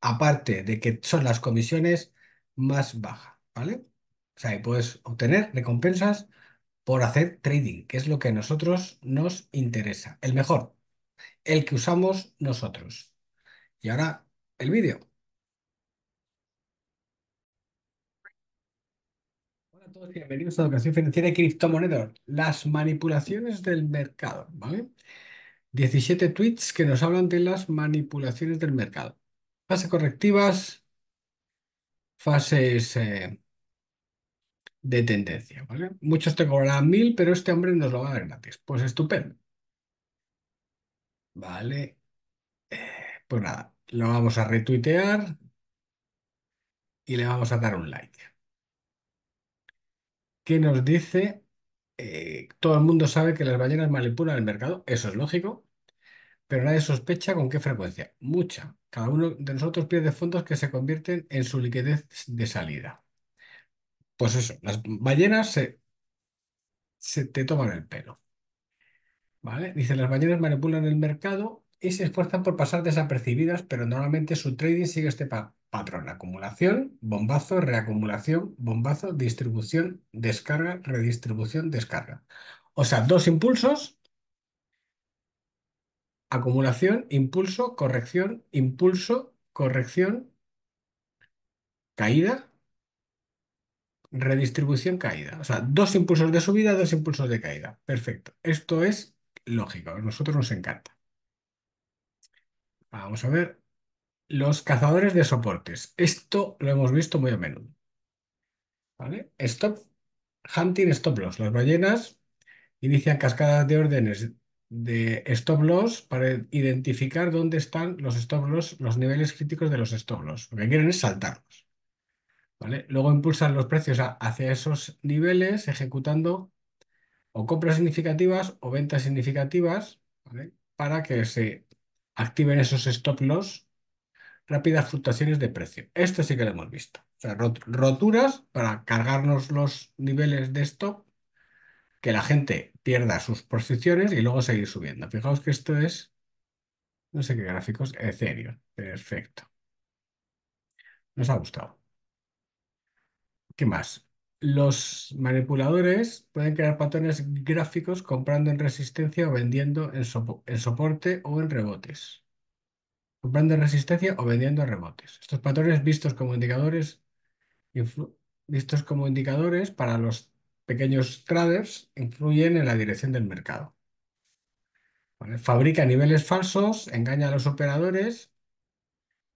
aparte de que son las comisiones más bajas, ¿vale? O sea, puedes obtener recompensas por hacer trading, que es lo que a nosotros nos interesa, el mejor, el que usamos nosotros. Y ahora el vídeo. Hola a todos, y bienvenidos a Educación Financiera y Criptomonedas, las manipulaciones del mercado, ¿vale? 17 tweets que nos hablan de las manipulaciones del mercado. Fases correctivas, fases eh, de tendencia, ¿vale? Muchos te cobrarán mil, pero este hombre nos lo va a dar gratis. Pues estupendo. Vale. Eh, pues nada, lo vamos a retuitear y le vamos a dar un like. ¿Qué nos dice? Eh, todo el mundo sabe que las ballenas manipulan el mercado, eso es lógico pero nadie sospecha con qué frecuencia. Mucha. Cada uno de nosotros pierde fondos que se convierten en su liquidez de salida. Pues eso, las ballenas se, te toman el pelo. ¿Vale? Dice, las ballenas manipulan el mercado y se esfuerzan por pasar desapercibidas, pero normalmente su trading sigue este patrón. Acumulación, bombazo, reacumulación, bombazo, distribución, descarga, redistribución, descarga. O sea, dos impulsos acumulación, impulso, corrección, impulso, corrección, caída, redistribución, caída. O sea, dos impulsos de subida, dos impulsos de caída. Perfecto. Esto es lógico, a nosotros nos encanta. Vamos a ver. Los cazadores de soportes. Esto lo hemos visto muy a menudo. ¿Vale? Stop, hunting, stop loss. Las ballenas inician cascadas de órdenes de stop loss para identificar dónde están los stop loss, los niveles críticos de los stop loss. Lo que quieren es saltarlos. ¿vale? Luego impulsan los precios hacia esos niveles ejecutando o compras significativas o ventas significativas para que se activen esos stop loss, rápidas fluctuaciones de precio. Esto sí que lo hemos visto. O sea, roturas para cargarnos los niveles de stop que la gente pierda sus posiciones y luego seguir subiendo. Fijaos que esto es, no sé qué gráficos, serio, Perfecto. Nos ha gustado. ¿Qué más? Los manipuladores pueden crear patrones gráficos comprando en resistencia o vendiendo en, en soporte o en rebotes. Comprando en resistencia o vendiendo en rebotes. Estos patrones vistos como indicadores, vistos como indicadores para los pequeños traders influyen en la dirección del mercado. Fabrica niveles falsos, engaña a los operadores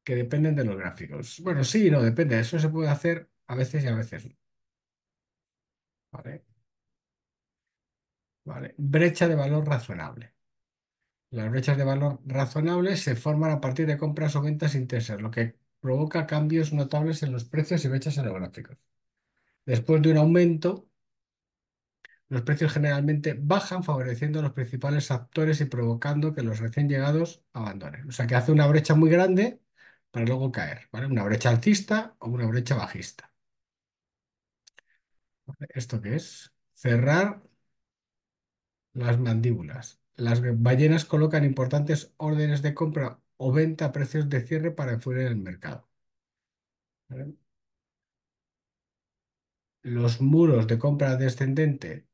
que dependen de los gráficos. Bueno, sí, no, depende. Eso se puede hacer a veces y a veces no. ¿Vale? Brecha de valor razonable. Las brechas de valor razonables se forman a partir de compras o ventas intensas, lo que provoca cambios notables en los precios y brechas en los gráficos. Después de un aumento, los precios generalmente bajan favoreciendo a los principales actores y provocando que los recién llegados abandonen. O sea que hace una brecha muy grande para luego caer, ¿vale? Una brecha alcista o una brecha bajista. ¿Esto qué es? Cerrar las mandíbulas. Las ballenas colocan importantes órdenes de compra o venta a precios de cierre para en el mercado. Los muros de compra descendente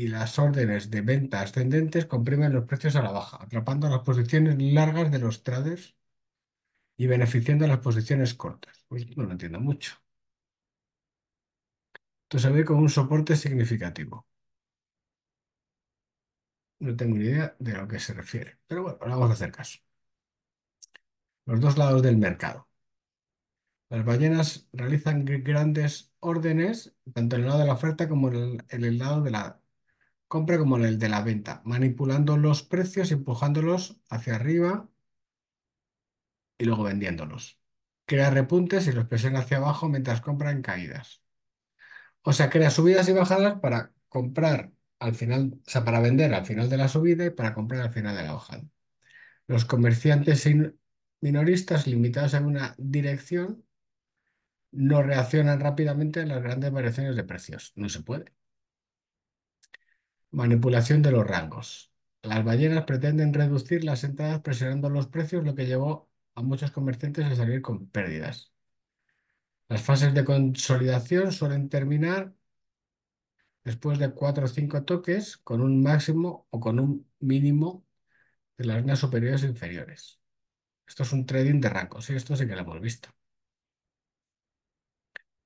y las órdenes de venta ascendentes comprimen los precios a la baja, atrapando las posiciones largas de los trades y beneficiando las posiciones cortas. Pues no lo entiendo mucho. Esto se ve con un soporte significativo. No tengo ni idea de lo que se refiere, pero bueno, ahora vamos a hacer caso. Los dos lados del mercado. Las ballenas realizan grandes órdenes, tanto en el lado de la oferta como el, en el lado de la compra como en el de la venta, manipulando los precios, empujándolos hacia arriba y luego vendiéndolos. Crea repuntes y los presiona hacia abajo mientras compra en caídas. O sea, crea subidas y bajadas para comprar al final, o sea, para vender al final de la subida y para comprar al final de la bajada. Los comerciantes minoristas limitados en una dirección no reaccionan rápidamente a las grandes variaciones de precios. No se puede. Manipulación de los rangos. Las ballenas pretenden reducir las entradas presionando los precios, lo que llevó a muchos comerciantes a salir con pérdidas. Las fases de consolidación suelen terminar después de cuatro o cinco toques con un máximo o con un mínimo de las líneas superiores e inferiores. Esto es un trading de rangos, y ¿eh? esto sí que lo hemos visto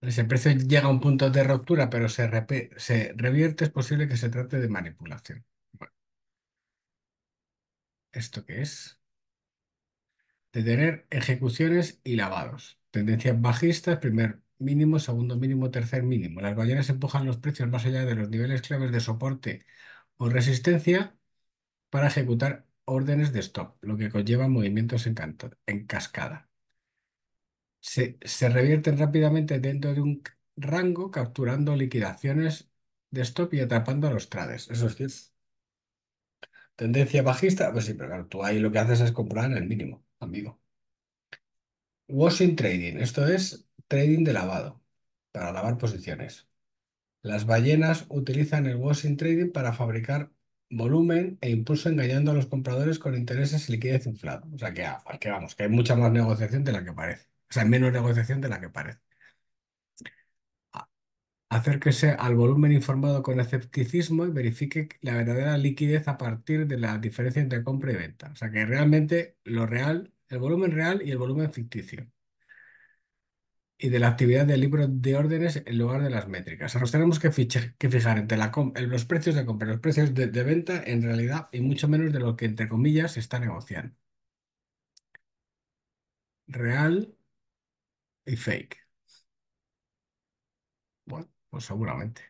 si pues el precio llega a un punto de ruptura, pero se, se revierte, es posible que se trate de manipulación. ¿esto qué es? De tener ejecuciones y lavados. Tendencias bajistas, primer mínimo, segundo mínimo, tercer mínimo. Las ballenas empujan los precios más allá de los niveles claves de soporte o resistencia para ejecutar órdenes de stop, lo que conlleva movimientos en cascada se, revierten rápidamente dentro de un rango, capturando liquidaciones de stop y atrapando a los trades. Eso es cierto. Tendencia bajista, pues sí, pero claro, tú ahí lo que haces es comprar en el mínimo, amigo. Washing trading, esto es trading de lavado, para lavar posiciones. Las ballenas utilizan el washing trading para fabricar volumen e impulso engañando a los compradores con intereses y liquidez inflado. O sea que, ah, que vamos, que hay mucha más negociación de la que parece. O sea, menos negociación de la que parece. Acérquese al volumen informado con escepticismo y verifique la verdadera liquidez a partir de la diferencia entre compra y venta. O sea, que realmente lo real, el volumen real y el volumen ficticio. Y de la actividad del libro de órdenes en lugar de las métricas. O nos tenemos que, que fijar entre los precios de compra los precios de, de venta en realidad y mucho menos de lo que entre comillas se está negociando. Real y fake. Bueno, pues seguramente.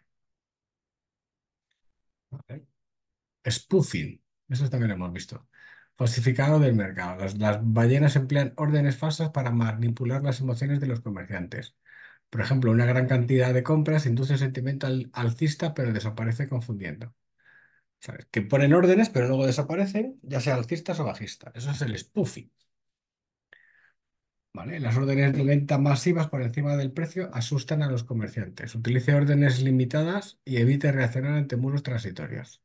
Spoofing. Eso también hemos visto. Falsificado del mercado. Las, ballenas emplean órdenes falsas para manipular las emociones de los comerciantes. Por ejemplo, una gran cantidad de compras induce sentimiento alcista, pero desaparece confundiendo. ¿Sabes? Que ponen órdenes, pero luego desaparecen, ya sea alcistas o bajistas. Eso es el spoofing las órdenes de venta masivas por encima del precio asustan a los comerciantes. Utilice órdenes limitadas y evite reaccionar ante muros transitorios.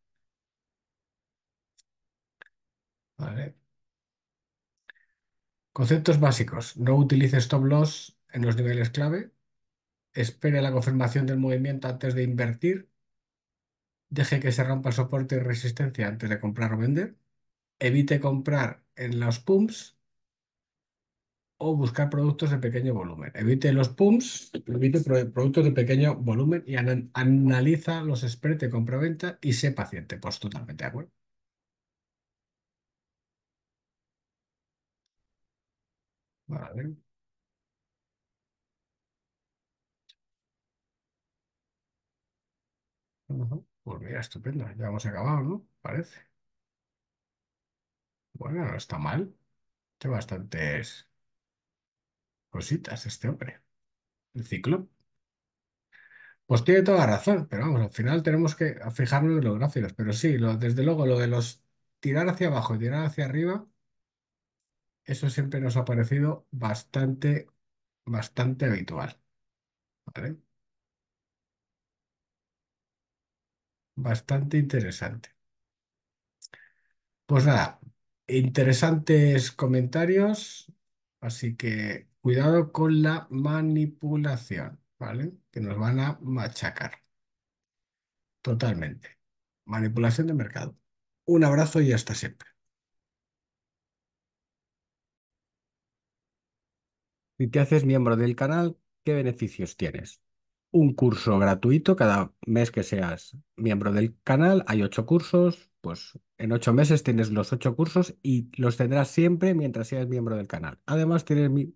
Conceptos básicos. No utilice stop loss en los niveles clave. Espere la confirmación del movimiento antes de invertir. Deje que se rompa soporte y resistencia antes de comprar o vender. Evite comprar en los pumps o buscar productos de pequeño volumen. Evite los pumps, evite productos de pequeño volumen y analiza los spreads de compra-venta y sé paciente. Pues totalmente de acuerdo. Vale. Pues mira, estupendo. Ya hemos acabado, ¿no? Parece. Bueno, no está mal. Tiene bastantes cositas este hombre, el ciclo. Pues tiene toda la razón, pero vamos, al final tenemos que fijarnos en los gráficos. Pero sí, lo, desde luego, lo de los tirar hacia abajo y tirar hacia arriba, eso siempre nos ha parecido bastante, bastante habitual. ¿Vale? Bastante interesante. Pues nada, interesantes comentarios, así que Cuidado con la manipulación, ¿vale? Que nos van a machacar. Totalmente. Manipulación de mercado. Un abrazo y hasta siempre. Si te haces miembro del canal, ¿qué beneficios tienes? Un curso gratuito cada mes que seas miembro del canal. Hay ocho cursos, pues en ocho meses tienes los ocho cursos y los tendrás siempre mientras seas miembro del canal. Además, tienes mi